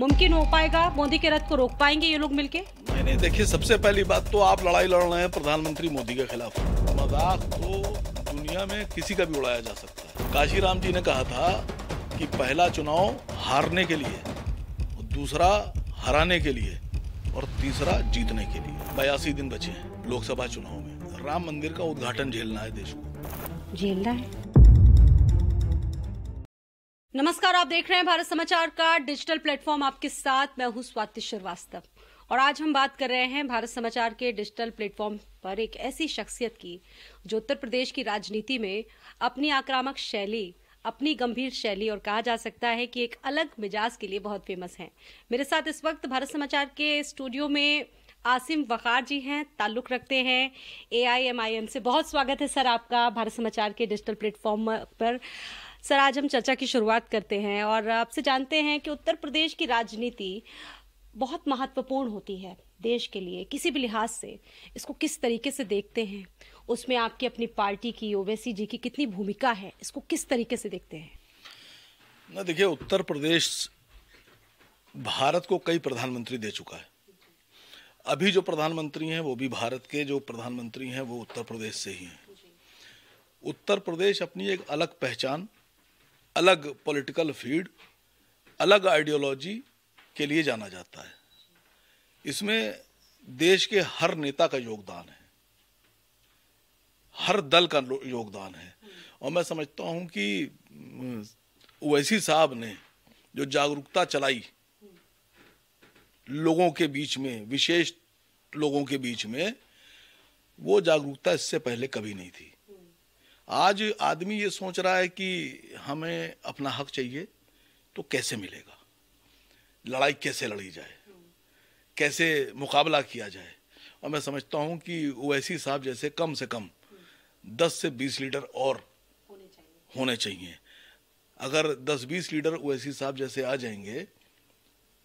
मुमकिन हो पाएगा मोदी के रथ को रोक पाएंगे ये लोग मिलके नहीं नहीं देखिए सबसे पहली बात तो आप लड़ाई लड़ रहे हैं प्रधानमंत्री मोदी के खिलाफ मजाक तो दुनिया में किसी का भी उड़ाया जा सकता है काशीराम जी ने कहा था कि पहला चुनाव हारने के लिए दूसरा हराने के लिए और तीसरा जीतने के लिए बयासी दिन बचे हैं लोकसभा चुनाव में राम मंदिर का उद्घाटन झेलना है देश को झेलना है नमस्कार आप देख रहे हैं भारत समाचार का डिजिटल प्लेटफॉर्म आपके साथ मैं हूं स्वाति श्रीवास्तव और आज हम बात कर रहे हैं भारत समाचार के डिजिटल प्लेटफॉर्म पर एक ऐसी शख्सियत की जो उत्तर प्रदेश की राजनीति में अपनी आक्रामक शैली अपनी गंभीर शैली और कहा जा सकता है कि एक अलग मिजाज के लिए बहुत फेमस हैं मेरे साथ इस वक्त भारत समाचार के स्टूडियो में आसिम वखार जी हैं ताल्लुक रखते हैं ए आई एम आई एम से बहुत स्वागत है सर आपका भारत समाचार के डिजिटल प्लेटफॉर्म पर सर आज हम चर्चा की शुरुआत करते हैं और आपसे जानते हैं कि उत्तर प्रदेश की राजनीति बहुत महत्वपूर्ण होती है देश के लिए किसी भी लिहाज से इसको किस तरीके से देखते हैं उसमें आपकी अपनी पार्टी की ओवैसी जी की कितनी भूमिका है इसको किस तरीके से देखते हैं ना देखिए उत्तर प्रदेश भारत को कई प्रधानमंत्री दे चुका है अभी जो प्रधानमंत्री हैं वो भी भारत के जो प्रधानमंत्री हैं वो उत्तर प्रदेश से ही हैं उत्तर प्रदेश अपनी एक अलग पहचान अलग पॉलिटिकल फील्ड अलग आइडियोलॉजी के लिए जाना जाता है इसमें देश के हर नेता का योगदान है हर दल का योगदान है और मैं समझता हूं कि ओवैसी साहब ने जो जागरूकता चलाई लोगों के बीच में विशेष लोगों के बीच में वो जागरूकता इससे पहले कभी नहीं थी आज आदमी ये सोच रहा है कि हमें अपना हक चाहिए तो कैसे मिलेगा लड़ाई कैसे लड़ी जाए कैसे मुकाबला किया जाए और मैं समझता हूँ कि ओवैसी साहब जैसे कम से कम दस से बीस लीडर और होने चाहिए, अगर दस बीस लीडर ओवैसी साहब जैसे आ जाएंगे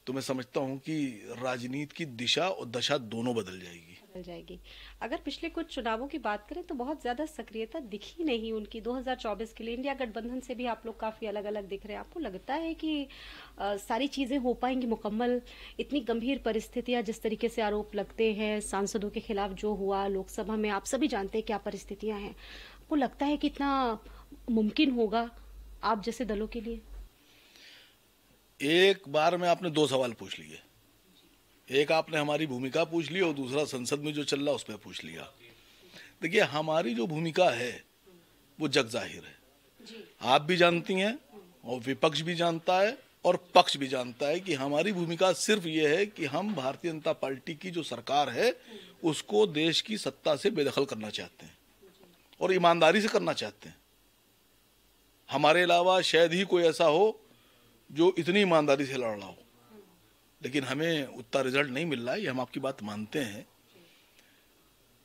तो मैं समझता हूँ कि राजनीति की दिशा और दशा दोनों बदल जाएगी निकल जाएगी अगर पिछले कुछ चुनावों की बात करें तो बहुत ज़्यादा सक्रियता दिखी नहीं उनकी 2024 के लिए इंडिया गठबंधन से भी आप लोग काफ़ी अलग अलग दिख रहे हैं आपको लगता है कि आ, सारी चीज़ें हो पाएंगी मुकम्मल इतनी गंभीर परिस्थितियां जिस तरीके से आरोप लगते हैं सांसदों के खिलाफ जो हुआ लोकसभा में आप सभी जानते हैं क्या परिस्थितियाँ हैं आपको लगता है कि इतना मुमकिन होगा आप जैसे दलों के लिए एक बार में आपने दो सवाल पूछ लिए एक आपने हमारी भूमिका पूछ ली और दूसरा संसद में जो चल रहा उस पर पूछ लिया देखिए हमारी जो भूमिका है वो जग जाहिर है आप भी जानती हैं और विपक्ष भी जानता है और पक्ष भी जानता है कि हमारी भूमिका सिर्फ ये है कि हम भारतीय जनता पार्टी की जो सरकार है उसको देश की सत्ता से बेदखल करना चाहते हैं और ईमानदारी से करना चाहते हैं हमारे अलावा शायद ही कोई ऐसा हो जो इतनी ईमानदारी से लड़ रहा हो लेकिन हमें उतना रिजल्ट नहीं मिल रहा है ये हम आपकी बात मानते हैं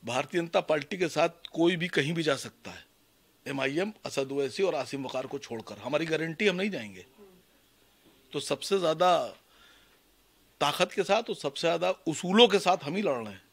भारतीय जनता पार्टी के साथ कोई भी कहीं भी जा सकता है M I M Asad Owaisi और आसिम वकार को छोड़कर हमारी गारंटी हम नहीं जाएंगे तो सबसे ज़्यादा ताकत के साथ और सबसे ज़्यादा उसूलों के साथ हम ही लड़ रहे हैं